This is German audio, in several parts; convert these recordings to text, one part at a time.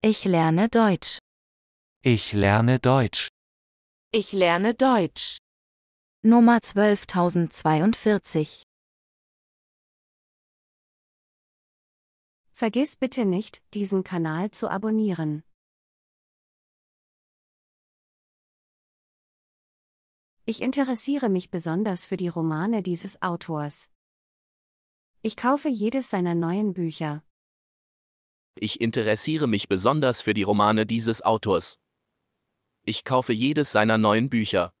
Ich lerne Deutsch. Ich lerne Deutsch. Ich lerne Deutsch. Nummer 12042. Vergiss bitte nicht, diesen Kanal zu abonnieren. Ich interessiere mich besonders für die Romane dieses Autors. Ich kaufe jedes seiner neuen Bücher. Ich interessiere mich besonders für die Romane dieses Autors. Ich kaufe jedes seiner neuen Bücher.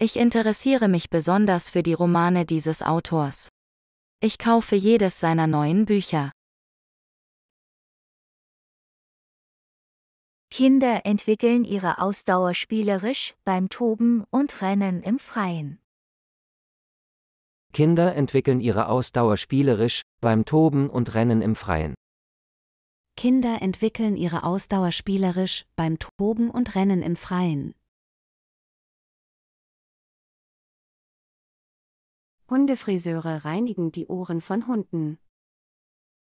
Ich interessiere mich besonders für die Romane dieses Autors. Ich kaufe jedes seiner neuen Bücher. Kinder entwickeln ihre Ausdauer spielerisch beim Toben und Rennen im Freien. Kinder entwickeln ihre Ausdauer spielerisch beim Toben und Rennen im Freien. Kinder entwickeln ihre Ausdauer spielerisch beim Toben und Rennen im Freien. Hundefriseure reinigen die Ohren von Hunden.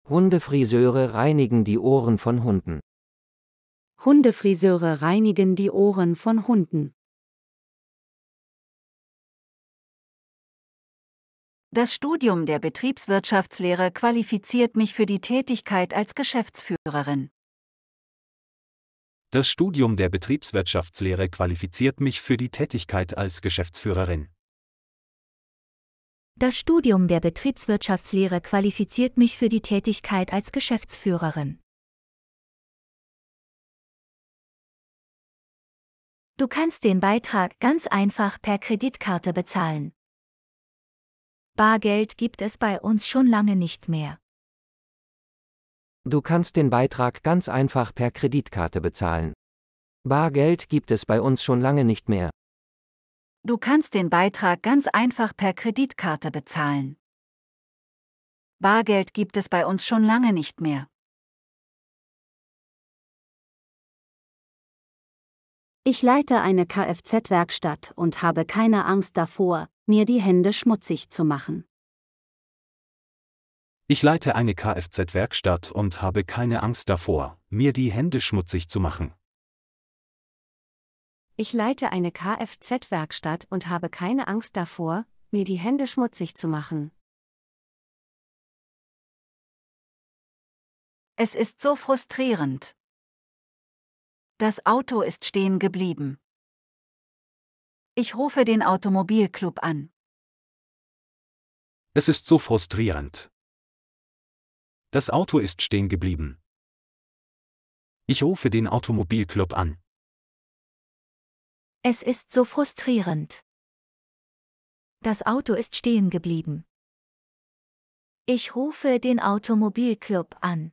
Hundefriseure reinigen die Ohren von Hunden. Hundefriseure reinigen die Ohren von Hunden. Das Studium der Betriebswirtschaftslehre qualifiziert mich für die Tätigkeit als Geschäftsführerin. Das Studium der Betriebswirtschaftslehre qualifiziert mich für die Tätigkeit als Geschäftsführerin. Das Studium der Betriebswirtschaftslehre qualifiziert mich für die Tätigkeit als Geschäftsführerin. Du kannst den Beitrag ganz einfach per Kreditkarte bezahlen. Bargeld gibt es bei uns schon lange nicht mehr. Du kannst den Beitrag ganz einfach per Kreditkarte bezahlen. Bargeld gibt es bei uns schon lange nicht mehr. Du kannst den Beitrag ganz einfach per Kreditkarte bezahlen. Bargeld gibt es bei uns schon lange nicht mehr. Ich leite eine Kfz-Werkstatt und habe keine Angst davor, mir die Hände schmutzig zu machen. Ich leite eine Kfz-Werkstatt und habe keine Angst davor, mir die Hände schmutzig zu machen. Ich leite eine Kfz-Werkstatt und habe keine Angst davor, mir die Hände schmutzig zu machen. Es ist so frustrierend. Das Auto ist stehen geblieben. Ich rufe den Automobilclub an. Es ist so frustrierend. Das Auto ist stehen geblieben. Ich rufe den Automobilclub an. Es ist so frustrierend. Das Auto ist stehen geblieben. Ich rufe den Automobilclub an.